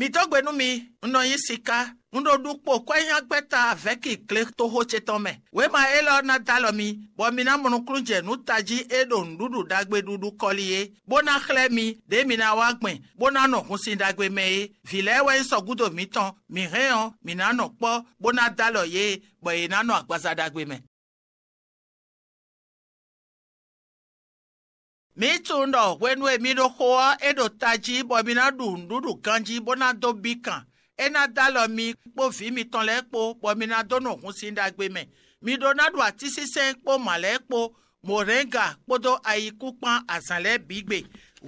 mitogbenu mi nɔ anyi sika nuɖoɖukpo kɔ enyagbɛta avɛki kle toho tsetɔ me wema elɔ na da lɔ mi bɔ mina mɔnukulu dze nutadzi eɖo nuɖuɖu dagbe ɖuɖu kɔli ye bona xlɛ mi ɖe mina wa gbɛ bona nɔ ŋusi dagbe me ye vilɛ wɔ esɔgudo mitɔ mihɛyɔ mina nɔ kpɔ bona da lɔ ye bɔ yina nɔ agbaza dagbe me. mitsundo ƒe nu emi ɖo xoa eɖo ta dzi bɔ mi na ɖu nuɖuɖu gã dzi bɔ na do bi kan ena da lɔ mi kpo vi mi tɔn le ekpo bɔ mi na do no ŋun si ɖagbe me mi ɖo na ɖu ati sise kpo ma le ekpo moringa kpodo ayiku kpã azã le bigbe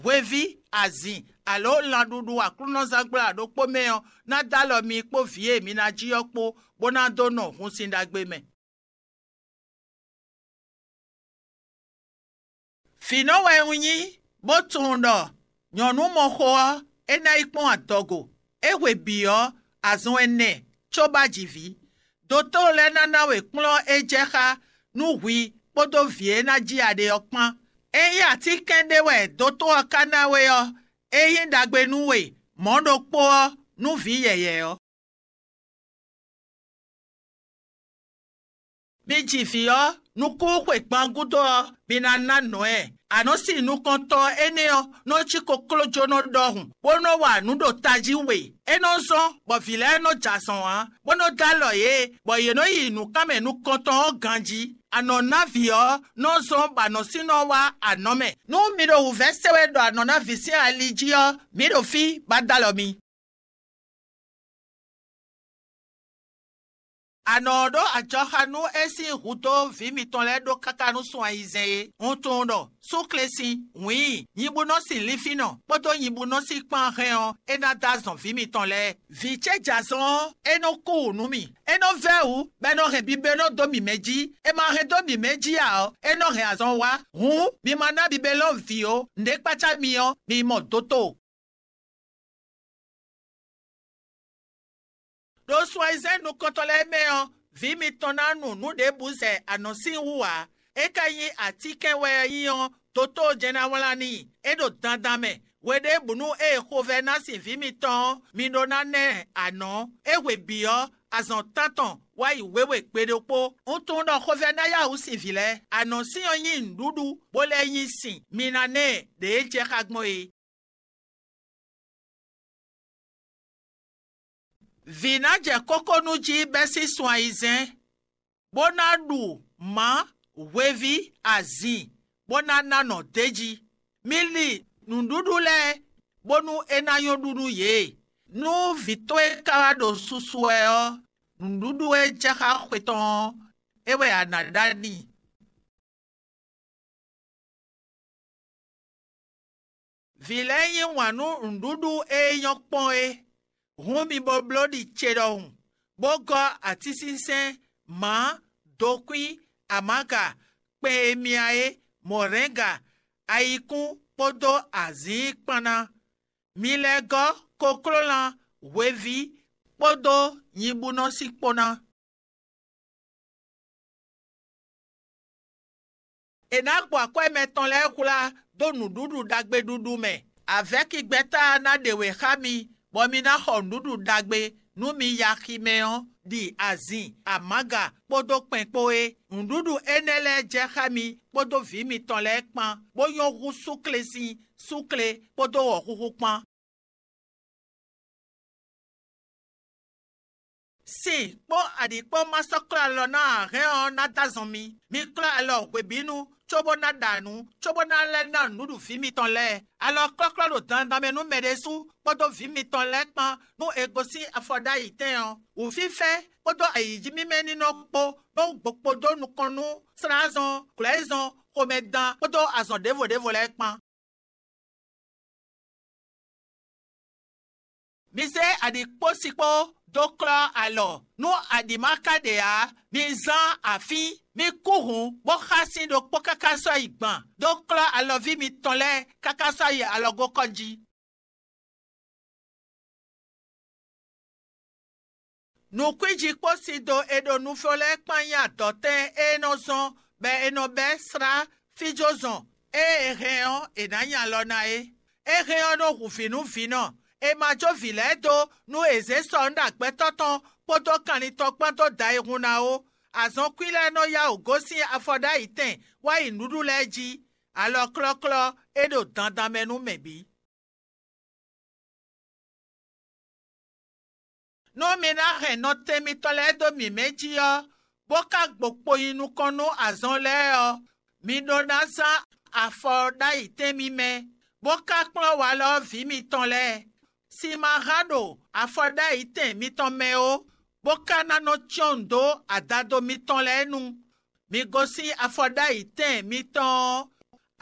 wevi azi alo lãɖuɖu aklunɔzagble aɖo kpomeyɔ na da lɔ mi kpo vie mi na dziyɔkpo bona do no ŋun si ɖagbe me. finɔwɔe ŋu nyi motsuŋdɔ nyɔnumɔxoa ena yi kpɔn atɔgo ehoe biɔ azɔ ene tso ba dzivi doto le nanawe kplɔ edze xa nuhui kpodo vie na dzi aɖe yɔ kpã eyi ati kɛndewɔe doto kanawe nuvi yeye yɔ. mi dzi nuku kwe gbãgudo bina nanɔɛ anosi nukɔntɔ eneyɔ n'otsi koklodzo n'ɔdɔhun wono wa nuɖo tadzi we eno zɔn gbɔvilɛ eno dzazɔn wa wono dalɔ ye bɔ yeno yi nukame nukɔntɔ gãdzi anɔnaviɔ n'ozɔn banɔsinɔ wa anɔmɛ nu mi ɖo wu vɛsɛwɛ ɖɔ anɔnavi si ali dziɔ mi ɖo fi gbadalɔ mi. anɔ ɖo atsɔxanu esi ʋuto vimitɔ le ɖo kaka nusua yi zɛ ye ŋutu e. ɖɔ suklesi ŋui nyibunɔsi lifinɔ kpɔtɔ nyibunɔsi kpã hɛn ena da zɔn vimitɔ lɛ vitse dzazɔn eno ko wo nu mi eno vɛ wu bɛnɔ hɛn bibe no do mi me dzi ema hɛn do mi me dzi awɔ eno hɛn azɔn wa hu mimana bibe lɔ vi o ndekpatsa mi yɔ mi doto ɖo sua ze nukɔtɔle meyɔ vimi tɔna nu nu ɖe buze anɔ si wua eka yi atike wɛ yiyɔ toto dzena wlani eɖo dandan me wɛɖe bunu eye xovɛ na si vimi tɔ mi ɖo nane anɔ ewe biɔ azɔn tatɔn wáyé wéwè kpeɖokpo ŋutun ɖɔ xɔfɛ náyà wùsì vi lɛ ànɔ síyɔn yìí ŋɖuɖu bólé yìí sìn mina ne ɖe dze xagbɔ ye vina dze kokonu dzi be sisua yi zɛ bona ɖu ma wevi azi bona nanɔ te dzi mili nuɖuɖu lɛ bonu enayɔɖunu ye nu vitoe ka ɖo susue nuɖuɖue tsaxa xɔetɔ ewe ana da ni. vi le ye wanu nuɖuɖu eyɔ kpɔe. humibɔ blodi tsedɔhun bogɔ atisinsɛn maa dokui amaga kpɛɛmiaye mɔrɛnga ayikun kpodo azii kpana milɛgɔ koklola wevi kpodo nyibunɔsi kpona. enagbo akɔɛmɛtɔn lɛ ɛkula do nuɖuɖu dudu me avɛkigbɛta na ɖewe xami bɔmina xɔ nuɖuɖu dagbe numiyaximeɔ di azin amaga kpodo kpɛkpoe nuɖuɖu ene le dze xami kpodo vimitɔ le ekpã kpoyɔhu sukle si sukle kpodo wɔ si kpɔ aɖikpɔ masɔklɔ alɔ na hɛɔ na da zɔn mi miklɔ alɔ webinu tsobo na danu tsobo na lɛ na nuɖu vimitɔ lɛ alɔ klɔklɔ ɖo dandamenu mɛ ɖe su kpɔdo vimitɔ lɛ kpɔn nu egbosi afɔda yi tɛ yɔ wofi fɛ kpɔdo ayi dzi mimɛ ninɔ kpo no gbogbo do nukɔnu srazɔn klɛzɔn xɔmɛ dan kpɔdo azɔn ɖevo ɖevo lɛ kpɔn. bize aɖi kposikpo doklɔ alɔ nu aɖimaka ɖe ya bizan afi mi kuhun bó xasi ɖo kpɔ kakasɔ yi gbɔn doklɔ alɔvi mi tɔn lɛ kakasɔ yi alɔgo kɔdzi. nukwidzi kposi do eɖo nufɔ lɛ kpanya dɔtɛ enɔ zɔn bɛ enɔ bɛ sra fidzo zɔn eye ehɛn yɔ e enanya lɔ na ye ehɛn yɔ no ʋuvinuvin nɔ. No emadzo vi le edo nu eze sɔ na agbetɔtɔ kpodo kani tɔgbɔn do da ehun na wo azɔkui le ya ogo si afɔ da yi tɛ wayi nuɖu le edzi alɔ klɔklɔ eɖo dandamɛnu mɛ bi. numi na hɛ nɔtɛmitɔ le edo mime dzi yɔ boka gbogbo inukɔnu azɔ lɛ yɔ miɖo na zã afɔ mi mɛ boka kplɔ wa lɔ vi mi tɔ lɛ simahaɖo afɔɖa yi te mitɔmewo boka nanɔ tsiɔn do adado mitɔ le nu migosi afɔɖa yi te mitɔ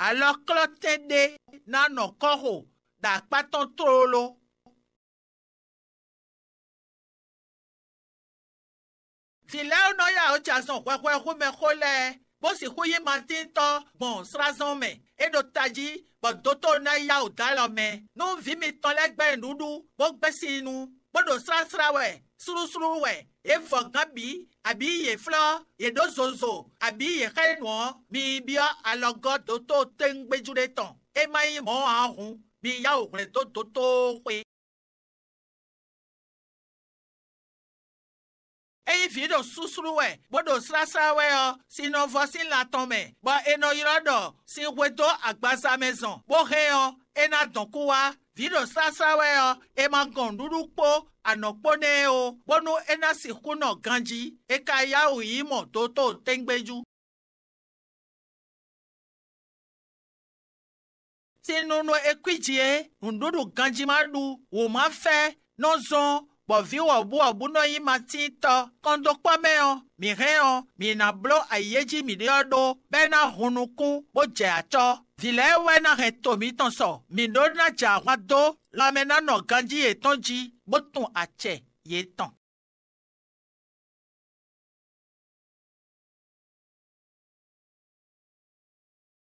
alɔklɔ te de nanɔ kɔho da akpatɔ trolo. filawo nɔ ya wotsi azɔ xɔxɔe xɔme xɔ lɛ bosi xoyi matitɔ gbɔn srazɔn me eɖo ta dzi bɔ doto na ya o da lɔ me nu vi mi tɔ lɛ gbɛ nuɖu bo gbɛ si nu boɖo srasra wɛ surusuru wɛ evɔ gã bi abi ye flɔ ye ɖo zozo abi ye xe nuɔ mi biɔ alɔgɔ doto teŋgbedu ɖe tɔn ema yi mɔ ahun mi ya o ɣlɛ do doto xoe. eyi vi ɖo susruwɔe boɖo srasrawɔeɔ si nɔ vɔ si lã tɔ me bɔ enɔ yrɔ ɖɔ si wedo agbazame zɔn boheyɔ ena dɔkuwa vi ɖo srasrawɔeɔ ema gɔn ɖuɖu kpo anɔkpo nɛ wo bonu ena si kunɔ gãdzi eka ya wò yi mɔ tó tó tégbédú. si nunu ekui dzie nuɖuɖu gãdzi ma ɖu wò ma fɛ nɔzɔn. No Kpɔviwo obunɔ yi matitɔ kɔndokpɔmɛɔ mi mina blo ayedzi miɖiɔɖo bena hunukun bodze atsɔ. Vile ewɔe na hɛ tomitɔ sɔ miɖo na dze aʋado lãme nanɔ gãdzi yetɔ dzi gbotɔ atsɛ yetɔ.